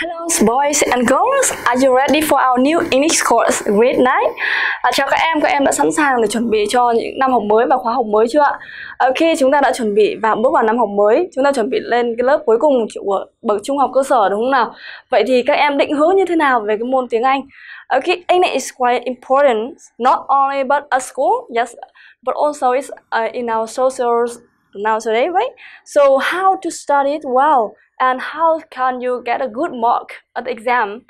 Hello boys and girls, are you ready for our new English course grade 9? À, chào các em, các em đã sẵn sàng để chuẩn bị cho những năm học mới và khóa học mới chưa ạ? À, khi chúng ta đã chuẩn bị và bước vào năm học mới, chúng ta chuẩn bị lên cái lớp cuối cùng của bậc trung học cơ sở đúng không nào? Vậy thì các em định hướng như thế nào về cái môn tiếng Anh? Okay, English is quite important, not only but at school, yes, but also is uh, in our social nowadays, right? So how to study it well and how can you get a good mark at the exam?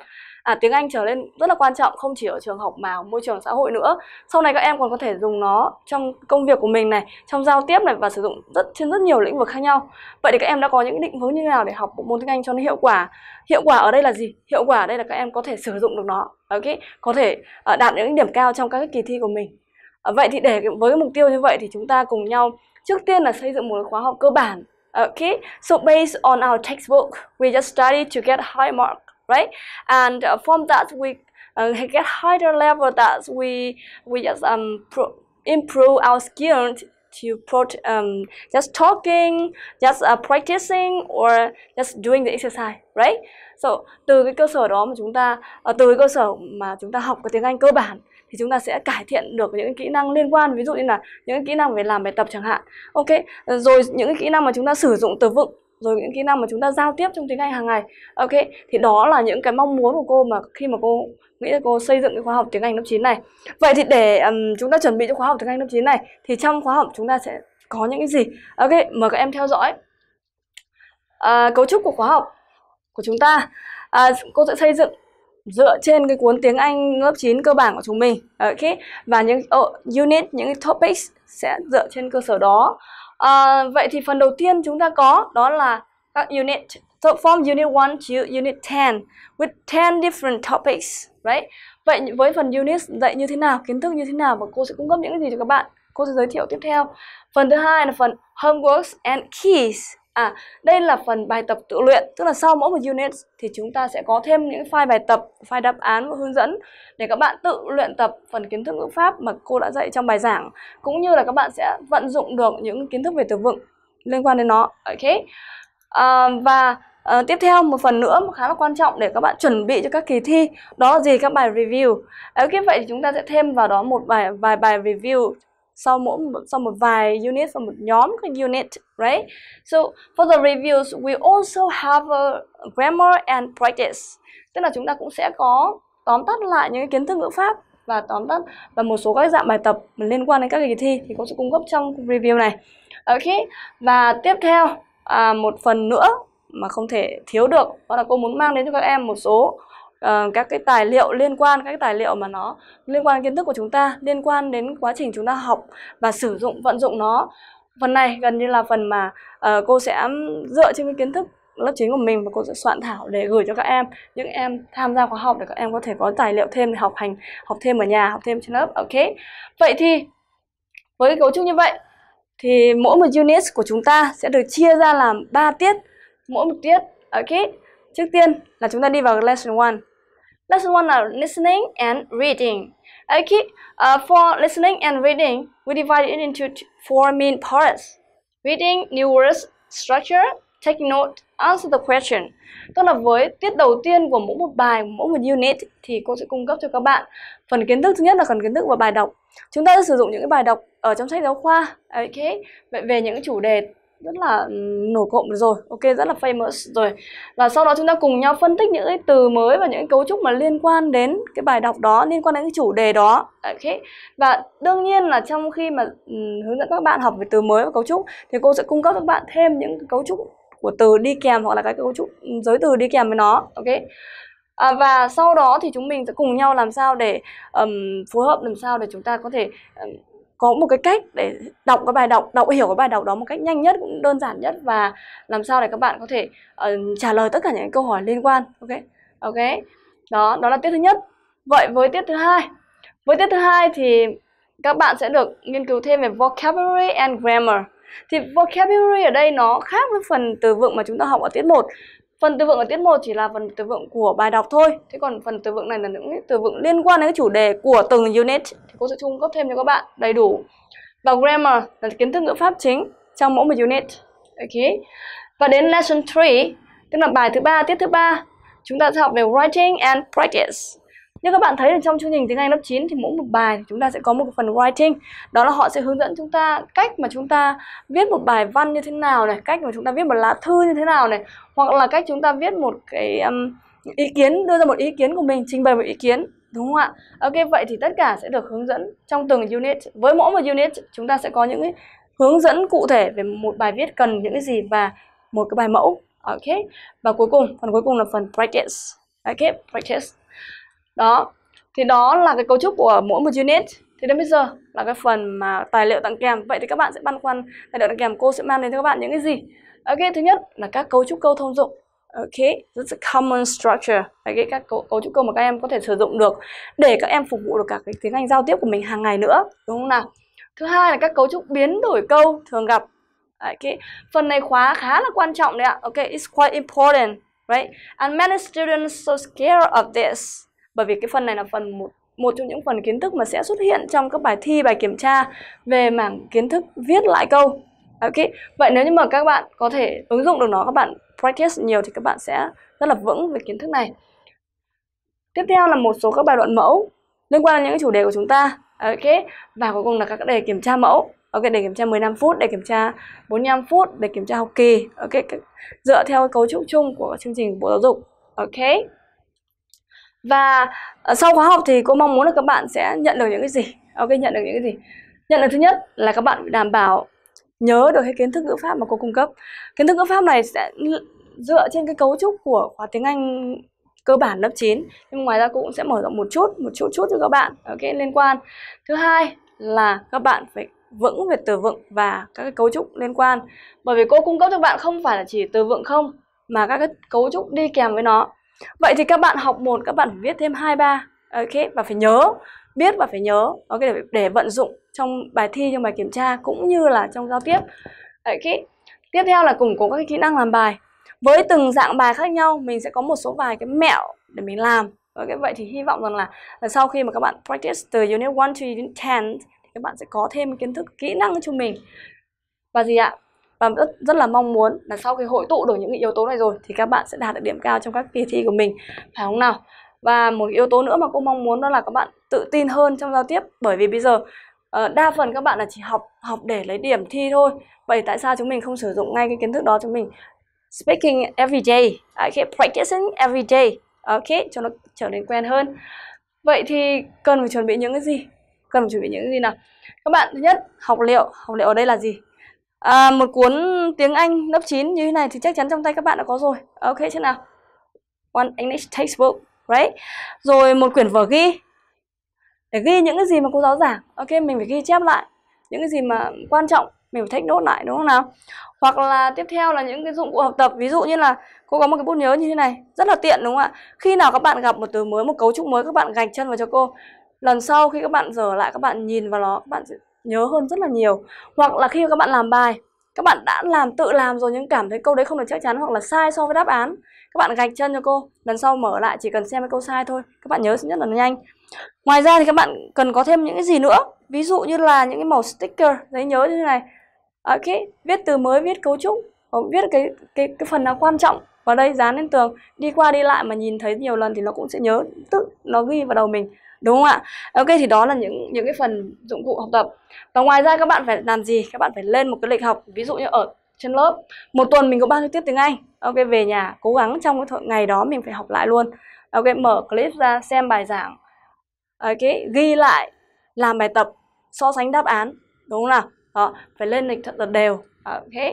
À, tiếng Anh trở lên rất là quan trọng không chỉ ở trường học mà ở môi trường xã hội nữa. Sau này các em còn có thể dùng nó trong công việc của mình này, trong giao tiếp này và sử dụng rất trên rất nhiều lĩnh vực khác nhau. Vậy thì các em đã có những định hướng như thế nào để học bộ môn tiếng Anh cho nó hiệu quả? Hiệu quả ở đây là gì? Hiệu quả ở đây là các em có thể sử dụng được nó, ok? Có thể ờ, đạt những điểm cao trong các kỳ thi của mình. À, vậy thì để với mục tiêu như vậy thì chúng ta cùng nhau Trước tiên là xây dựng một khóa học cơ bản. Okay, so based on our textbook, we just study to get high mark, right? And uh, from that, we uh, get higher level that we we just um improve our skills to um, just talking, just uh, practicing or just doing the exercise, right? So từ cái cơ sở đó mà chúng ta uh, từ cái cơ sở mà chúng ta học cái tiếng Anh cơ bản thì chúng ta sẽ cải thiện được những kỹ năng liên quan ví dụ như là những kỹ năng về làm bài tập chẳng hạn. Ok, rồi những kỹ năng mà chúng ta sử dụng từ vựng rồi những kỹ năng mà chúng ta giao tiếp trong tiếng Anh hàng ngày ok thì đó là những cái mong muốn của cô mà khi mà cô nghĩ là cô xây dựng cái khóa học tiếng Anh lớp 9 này. Vậy thì để um, chúng ta chuẩn bị cho khóa học tiếng Anh lớp 9 này thì trong khóa học chúng ta sẽ có những cái gì? Ok, mời các em theo dõi. À, cấu trúc của khóa học của chúng ta à, cô sẽ xây dựng dựa trên cái cuốn tiếng Anh lớp 9 cơ bản của chúng mình. Ok, và những oh, unit những topics sẽ dựa trên cơ sở đó. À, vậy thì phần đầu tiên chúng ta có đó là các unit So from unit 1 to unit 10 with 10 different topics, right? Vậy với phần unit dạy như thế nào, kiến thức như thế nào và cô sẽ cung cấp những cái gì cho các bạn? Cô sẽ giới thiệu tiếp theo. Phần thứ hai là phần homeworks and keys. À, đây là phần bài tập tự luyện, tức là sau mỗi một unit thì chúng ta sẽ có thêm những file bài tập, file đáp án và hướng dẫn để các bạn tự luyện tập phần kiến thức ngữ pháp mà cô đã dạy trong bài giảng, cũng như là các bạn sẽ vận dụng được những kiến thức về từ vựng liên quan đến nó. ok Uh, và À, tiếp theo một phần nữa khá là quan trọng để các bạn chuẩn bị cho các kỳ thi đó là gì các bài review. À, ok vậy thì chúng ta sẽ thêm vào đó một vài vài bài review sau mỗi sau một vài unit và một nhóm các unit, right? So for the reviews we also have a grammar and practice. Tức là chúng ta cũng sẽ có tóm tắt lại những kiến thức ngữ pháp và tóm tắt và một số các dạng bài tập liên quan đến các kỳ thi thì cô sẽ cung cấp trong review này. Ok. Và tiếp theo à, một phần nữa mà không thể thiếu được đó là cô muốn mang đến cho các em một số uh, các cái tài liệu liên quan các cái tài liệu mà nó liên quan đến kiến thức của chúng ta liên quan đến quá trình chúng ta học và sử dụng vận dụng nó phần này gần như là phần mà uh, cô sẽ dựa trên cái kiến thức lớp 9 của mình và cô sẽ soạn thảo để gửi cho các em những em tham gia khóa học để các em có thể có tài liệu thêm để học hành học thêm ở nhà học thêm trên lớp ok vậy thì với cấu trúc như vậy thì mỗi một unit của chúng ta sẽ được chia ra làm 3 tiết mỗi một tiết. Ok. Trước tiên là chúng ta đi vào lesson 1. Lesson 1 là listening and reading. ok Uh, for listening and reading, we divide it into four main parts. Reading new words, structure, take note, answer the question. Tức là với tiết đầu tiên của mỗi một bài, mỗi một unit thì cô sẽ cung cấp cho các bạn phần kiến thức thứ nhất là phần kiến thức và bài đọc. Chúng ta sẽ sử dụng những cái bài đọc ở trong sách giáo khoa, ok về những chủ đề rất là nổi cộng rồi ok rất là famous rồi và sau đó chúng ta cùng nhau phân tích những cái từ mới và những cái cấu trúc mà liên quan đến cái bài đọc đó liên quan đến cái chủ đề đó ok và đương nhiên là trong khi mà hướng dẫn các bạn học về từ mới và cấu trúc thì cô sẽ cung cấp các bạn thêm những cái cấu trúc của từ đi kèm hoặc là cái cấu trúc giới từ đi kèm với nó ok À, và sau đó thì chúng mình sẽ cùng nhau làm sao để um, phối hợp làm sao để chúng ta có thể um, có một cái cách để đọc cái bài đọc đọc hiểu cái bài đọc đó một cách nhanh nhất cũng đơn giản nhất và làm sao để các bạn có thể uh, trả lời tất cả những câu hỏi liên quan ok ok đó đó là tiết thứ nhất vậy với tiết thứ hai với tiết thứ hai thì các bạn sẽ được nghiên cứu thêm về vocabulary and grammar thì vocabulary ở đây nó khác với phần từ vựng mà chúng ta học ở tiết 1 phần từ vựng ở tiết 1 chỉ là phần từ vựng của bài đọc thôi thế còn phần từ vựng này là những từ vựng liên quan đến chủ đề của từng unit thì cô sẽ trung cấp thêm cho các bạn đầy đủ và grammar là kiến thức ngữ pháp chính trong mỗi một unit ok và đến lesson 3 tức là bài thứ ba tiết thứ ba chúng ta sẽ học về writing and practice như các bạn thấy là trong chương trình tiếng Anh lớp 9 thì mỗi một bài chúng ta sẽ có một phần writing. Đó là họ sẽ hướng dẫn chúng ta cách mà chúng ta viết một bài văn như thế nào này, cách mà chúng ta viết một lá thư như thế nào này, hoặc là cách chúng ta viết một cái um, ý kiến đưa ra một ý kiến của mình, trình bày một ý kiến đúng không ạ? Ok vậy thì tất cả sẽ được hướng dẫn trong từng unit. Với mỗi một unit chúng ta sẽ có những hướng dẫn cụ thể về một bài viết cần những cái gì và một cái bài mẫu. Ok. Và cuối cùng, phần cuối cùng là phần practice. Ok, practice đó thì đó là cái cấu trúc của mỗi một unit thì đến bây giờ là cái phần mà tài liệu tặng kèm vậy thì các bạn sẽ băn khoăn tài liệu tặng kèm cô sẽ mang đến cho các bạn những cái gì ok thứ nhất là các cấu trúc câu thông dụng ok rất common structure là cái các cấu, cấu trúc câu mà các em có thể sử dụng được để các em phục vụ được cả cái tiếng Anh giao tiếp của mình hàng ngày nữa đúng không nào thứ hai là các cấu trúc biến đổi câu thường gặp Đấy, cái phần này khóa khá là quan trọng đấy ạ ok it's quite important right and many students so scared of this bởi vì cái phần này là phần một một trong những phần kiến thức mà sẽ xuất hiện trong các bài thi bài kiểm tra về mảng kiến thức viết lại câu ok vậy nếu như mà các bạn có thể ứng dụng được nó các bạn practice nhiều thì các bạn sẽ rất là vững về kiến thức này tiếp theo là một số các bài luận mẫu liên quan đến những chủ đề của chúng ta ok và cuối cùng là các đề kiểm tra mẫu ok để kiểm tra 15 phút để kiểm tra 45 phút để kiểm tra học kỳ ok dựa theo cấu trúc chung của chương trình bộ giáo dục ok và ờ, sau khóa học thì cô mong muốn là các bạn sẽ nhận được những cái gì? Ok, nhận được những cái gì? Nhận được thứ nhất là các bạn đảm bảo nhớ được cái kiến thức ngữ pháp mà cô cung cấp. Kiến thức ngữ pháp này sẽ dựa trên cái cấu trúc của khóa tiếng Anh cơ bản lớp 9 nhưng ngoài ra cô cũng sẽ mở rộng một chút một chút chút cho các bạn ok liên quan thứ hai là các bạn phải vững về từ vựng và các cái cấu trúc liên quan bởi vì cô cung cấp cho bạn không phải là chỉ từ vựng không mà các cái cấu trúc đi kèm với nó Vậy thì các bạn học một các bạn phải viết thêm 2 3 ok và phải nhớ, biết và phải nhớ ok để để vận dụng trong bài thi trong bài kiểm tra cũng như là trong giao tiếp. Ok. Tiếp theo là củng cố các kỹ năng làm bài. Với từng dạng bài khác nhau mình sẽ có một số vài cái mẹo để mình làm. Ok, vậy thì hy vọng rằng là, là sau khi mà các bạn practice từ unit 1 cho unit 10 thì các bạn sẽ có thêm kiến thức kỹ năng cho mình. Và gì ạ? và rất, rất là mong muốn là sau khi hội tụ được những yếu tố này rồi thì các bạn sẽ đạt được điểm cao trong các kỳ thi của mình phải không nào và một yếu tố nữa mà cô mong muốn đó là các bạn tự tin hơn trong giao tiếp bởi vì bây giờ ờ, đa phần các bạn là chỉ học học để lấy điểm thi thôi vậy tại sao chúng mình không sử dụng ngay cái kiến thức đó cho mình speaking every day okay, practicing every day ok cho nó trở nên quen hơn vậy thì cần phải chuẩn bị những cái gì cần phải chuẩn bị những cái gì nào các bạn thứ nhất học liệu học liệu ở đây là gì à, một cuốn tiếng Anh lớp 9 như thế này thì chắc chắn trong tay các bạn đã có rồi ok thế nào one English textbook right rồi một quyển vở ghi để ghi những cái gì mà cô giáo giảng ok mình phải ghi chép lại những cái gì mà quan trọng mình phải take nốt lại đúng không nào hoặc là tiếp theo là những cái dụng cụ học tập ví dụ như là cô có một cái bút nhớ như thế này rất là tiện đúng không ạ khi nào các bạn gặp một từ mới một cấu trúc mới các bạn gạch chân vào cho cô lần sau khi các bạn dở lại các bạn nhìn vào nó các bạn sẽ nhớ hơn rất là nhiều hoặc là khi các bạn làm bài các bạn đã làm tự làm rồi nhưng cảm thấy câu đấy không được chắc chắn hoặc là sai so với đáp án các bạn gạch chân cho cô lần sau mở lại chỉ cần xem cái câu sai thôi các bạn nhớ rất là nhanh ngoài ra thì các bạn cần có thêm những cái gì nữa ví dụ như là những cái màu sticker giấy nhớ như thế này ok ờ, viết từ mới viết cấu trúc hoặc ờ, viết cái cái cái phần nào quan trọng vào đây dán lên tường đi qua đi lại mà nhìn thấy nhiều lần thì nó cũng sẽ nhớ tức nó ghi vào đầu mình đúng không ạ ok thì đó là những những cái phần dụng cụ học tập và ngoài ra các bạn phải làm gì các bạn phải lên một cái lịch học ví dụ như ở trên lớp một tuần mình có bao nhiêu tiết tiếng anh ok về nhà cố gắng trong cái ngày đó mình phải học lại luôn ok mở clip ra xem bài giảng ok ghi lại làm bài tập so sánh đáp án đúng không nào đó, phải lên lịch thật là đều ok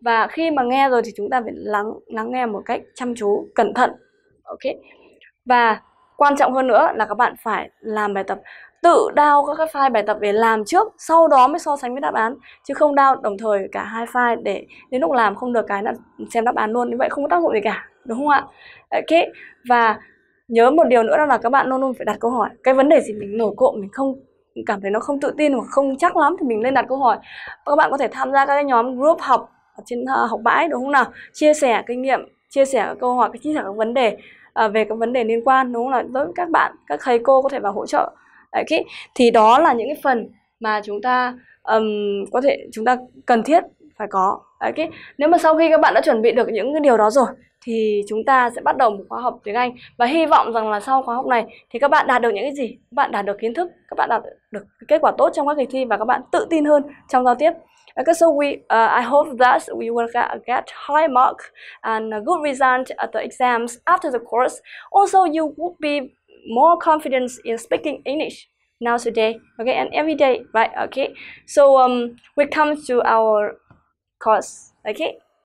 và khi mà nghe rồi thì chúng ta phải lắng lắng nghe một cách chăm chú cẩn thận ok và quan trọng hơn nữa là các bạn phải làm bài tập tự đao các cái file bài tập để làm trước sau đó mới so sánh với đáp án chứ không đao đồng thời cả hai file để đến lúc làm không được cái là xem đáp án luôn như vậy không có tác dụng gì cả đúng không ạ ok và nhớ một điều nữa đó là các bạn luôn luôn phải đặt câu hỏi cái vấn đề gì mình nổi cộm mình không cảm thấy nó không tự tin hoặc không chắc lắm thì mình nên đặt câu hỏi các bạn có thể tham gia các cái nhóm group học trên uh, học bãi đúng không nào chia sẻ kinh nghiệm chia sẻ câu hỏi chia sẻ các vấn đề À, về các vấn đề liên quan đúng không là đối với các bạn các thầy cô có thể vào hỗ trợ đấy cái thì đó là những cái phần mà chúng ta um, có thể chúng ta cần thiết phải có Đấy, cái, nếu mà sau khi các bạn đã chuẩn bị được những cái điều đó rồi thì chúng ta sẽ bắt đầu một khóa học tiếng Anh và hy vọng rằng là sau khóa học này thì các bạn đạt được những cái gì? Các bạn đạt được kiến thức, các bạn đạt được kết quả tốt trong các kỳ thi và các bạn tự tin hơn trong giao tiếp. Okay, so we uh, I hope that we will get high mark and a good result at the exams after the course. Also, you will be more confident in speaking English now today. Okay, and every day, right? Okay, so um, we come to our Cause, okay